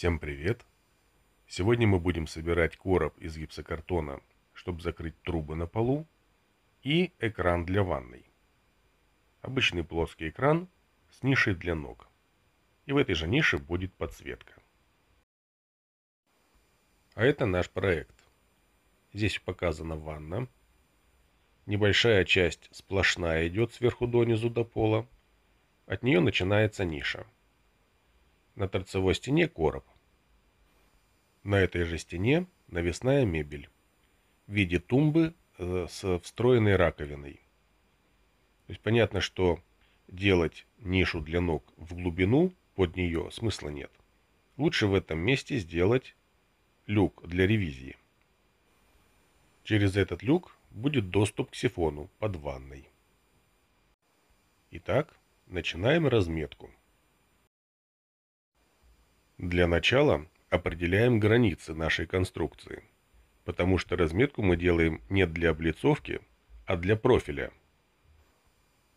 Всем привет! Сегодня мы будем собирать короб из гипсокартона, чтобы закрыть трубы на полу и экран для ванной. Обычный плоский экран с нишей для ног. И в этой же нише будет подсветка. А это наш проект. Здесь показана ванна. Небольшая часть сплошная идет сверху донизу до пола. От нее начинается ниша на торцевой стене короб. На этой же стене навесная мебель в виде тумбы э, с встроенной раковиной. То есть понятно, что делать нишу для ног в глубину под нее смысла нет. Лучше в этом месте сделать люк для ревизии. Через этот люк будет доступ к сифону под ванной. Итак, начинаем разметку. Для начала определяем границы нашей конструкции, потому что разметку мы делаем не для облицовки, а для профиля.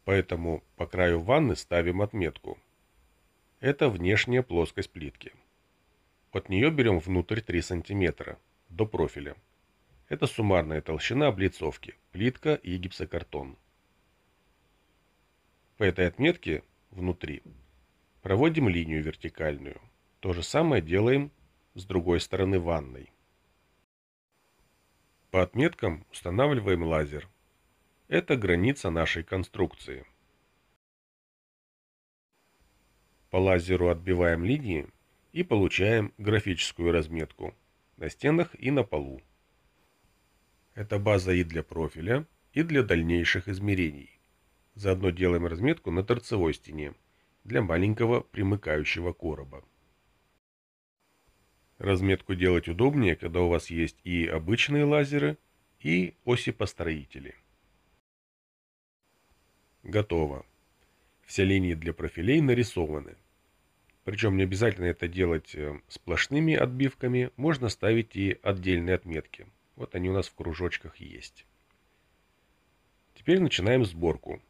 Поэтому по краю ванны ставим отметку. Это внешняя плоскость плитки. От нее берем внутрь 3 см, до профиля. Это суммарная толщина облицовки, плитка и гипсокартон. По этой отметке, внутри, проводим линию вертикальную – то же самое делаем с другой стороны ванной. По отметкам устанавливаем лазер. Это граница нашей конструкции. По лазеру отбиваем линии и получаем графическую разметку на стенах и на полу. Это база и для профиля, и для дальнейших измерений. Заодно делаем разметку на торцевой стене для маленького примыкающего короба. Разметку делать удобнее, когда у вас есть и обычные лазеры, и оси построители. Готово. Все линии для профилей нарисованы. Причем не обязательно это делать э, сплошными отбивками, можно ставить и отдельные отметки. Вот они у нас в кружочках есть. Теперь начинаем сборку.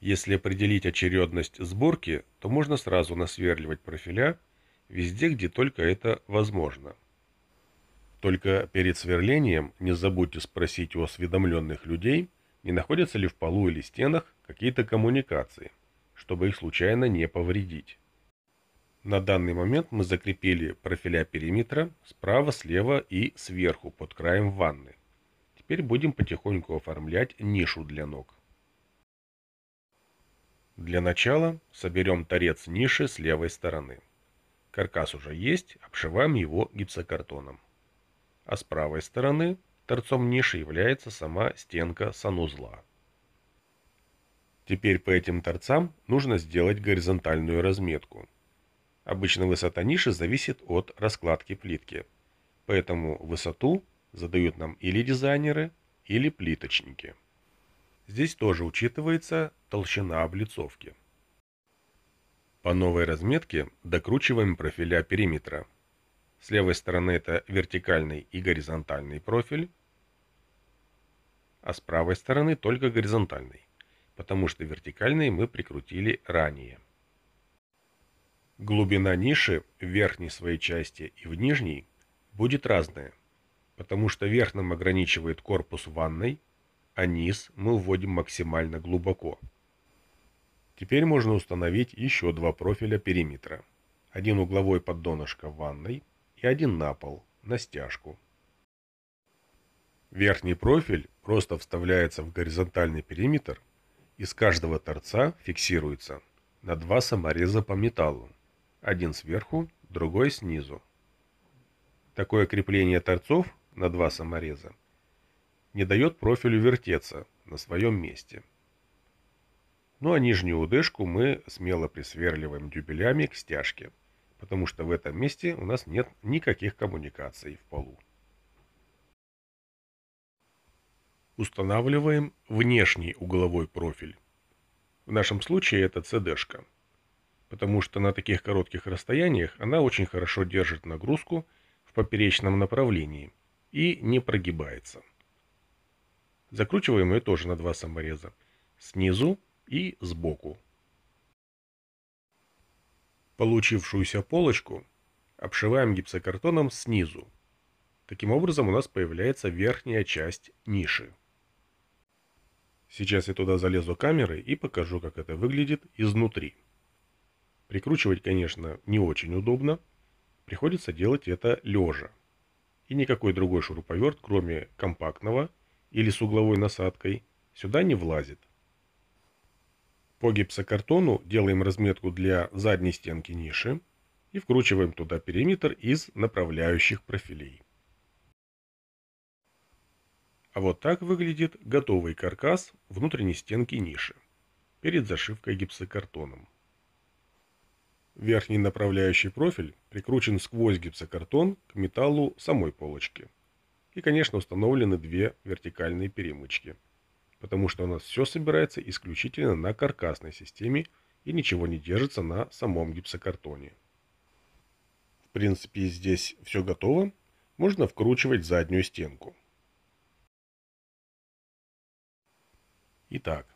Если определить очередность сборки, то можно сразу насверливать профиля везде, где только это возможно. Только перед сверлением не забудьте спросить у осведомленных людей, не находятся ли в полу или стенах какие-то коммуникации, чтобы их случайно не повредить. На данный момент мы закрепили профиля периметра справа, слева и сверху под краем ванны. Теперь будем потихоньку оформлять нишу для ног. Для начала соберем торец ниши с левой стороны. Каркас уже есть, обшиваем его гипсокартоном. А с правой стороны торцом ниши является сама стенка санузла. Теперь по этим торцам нужно сделать горизонтальную разметку. Обычно высота ниши зависит от раскладки плитки. Поэтому высоту задают нам или дизайнеры, или плиточники. Здесь тоже учитывается толщина облицовки. По новой разметке докручиваем профиля периметра. С левой стороны это вертикальный и горизонтальный профиль, а с правой стороны только горизонтальный, потому что вертикальный мы прикрутили ранее. Глубина ниши в верхней своей части и в нижней будет разная, потому что верх ограничивает корпус ванной, а низ мы вводим максимально глубоко – Теперь можно установить еще два профиля периметра. Один угловой под донышко в ванной и один на пол, на стяжку. Верхний профиль просто вставляется в горизонтальный периметр и с каждого торца фиксируется на два самореза по металлу, один сверху, другой снизу. Такое крепление торцов на два самореза не дает профилю вертеться на своем месте. Ну а нижнюю удышку мы смело присверливаем дюбелями к стяжке, потому что в этом месте у нас нет никаких коммуникаций в полу. Устанавливаем внешний угловой профиль. В нашем случае это CD-шка, потому что на таких коротких расстояниях она очень хорошо держит нагрузку в поперечном направлении и не прогибается. Закручиваем ее тоже на два самореза. Снизу и сбоку. Получившуюся полочку обшиваем гипсокартоном снизу. Таким образом у нас появляется верхняя часть ниши. Сейчас я туда залезу камерой и покажу, как это выглядит изнутри. Прикручивать, конечно, не очень удобно. Приходится делать это лежа. И никакой другой шуруповерт, кроме компактного или с угловой насадкой, сюда не влазит. По гипсокартону делаем разметку для задней стенки ниши и вкручиваем туда периметр из направляющих профилей. А вот так выглядит готовый каркас внутренней стенки ниши перед зашивкой гипсокартоном. Верхний направляющий профиль прикручен сквозь гипсокартон к металлу самой полочки. И, конечно, установлены две вертикальные перемычки – потому что у нас все собирается исключительно на каркасной системе и ничего не держится на самом гипсокартоне. В принципе, здесь все готово, можно вкручивать заднюю стенку. Итак,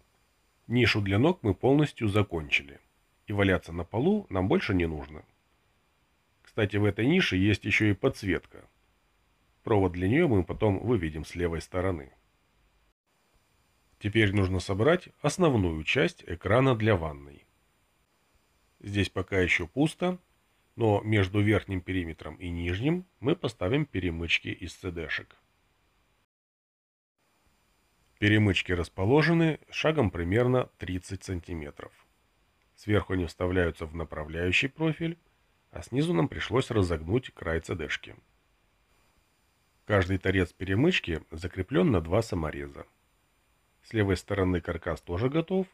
нишу для ног мы полностью закончили, и валяться на полу нам больше не нужно. Кстати, в этой нише есть еще и подсветка. Провод для нее мы потом выведем с левой стороны. Теперь нужно собрать основную часть экрана для ванной. Здесь пока еще пусто, но между верхним периметром и нижним мы поставим перемычки из CD-шек. Перемычки расположены шагом примерно 30 сантиметров. Сверху они вставляются в направляющий профиль, а снизу нам пришлось разогнуть край CD-шки. Каждый торец перемычки закреплен на два самореза. С левой стороны каркас тоже готов,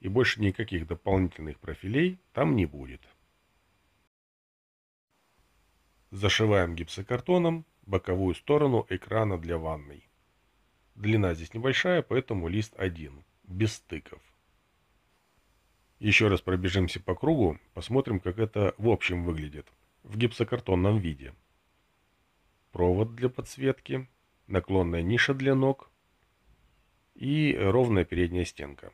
и больше никаких дополнительных профилей там не будет. Зашиваем гипсокартоном боковую сторону экрана для ванной. Длина здесь небольшая, поэтому лист один, без стыков. Еще раз пробежимся по кругу, посмотрим, как это в общем выглядит, в гипсокартонном виде. Провод для подсветки, наклонная ниша для ног – и ровная передняя стенка.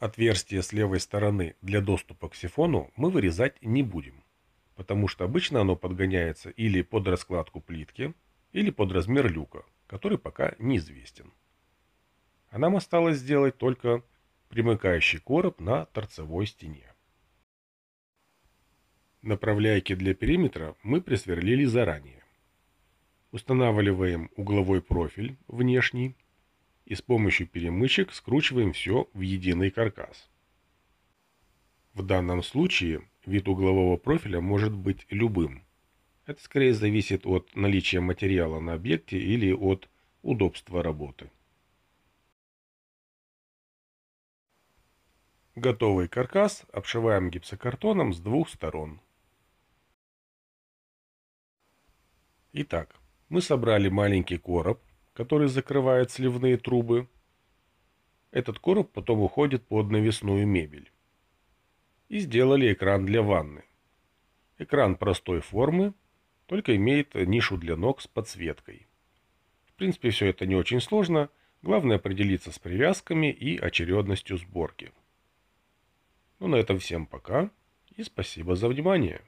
Отверстие с левой стороны для доступа к сифону мы вырезать не будем, потому что обычно оно подгоняется или под раскладку плитки, или под размер люка, который пока неизвестен. А нам осталось сделать только примыкающий короб на торцевой стене. Направляйки для периметра мы присверлили заранее. Устанавливаем угловой профиль внешний и с помощью перемычек скручиваем все в единый каркас. В данном случае вид углового профиля может быть любым. Это скорее зависит от наличия материала на объекте или от удобства работы. Готовый каркас обшиваем гипсокартоном с двух сторон. Итак, мы собрали маленький короб который закрывает сливные трубы. Этот короб потом уходит под навесную мебель. И сделали экран для ванны. Экран простой формы, только имеет нишу для ног с подсветкой. В принципе, все это не очень сложно, главное определиться с привязками и очередностью сборки. Ну, на этом всем пока и спасибо за внимание.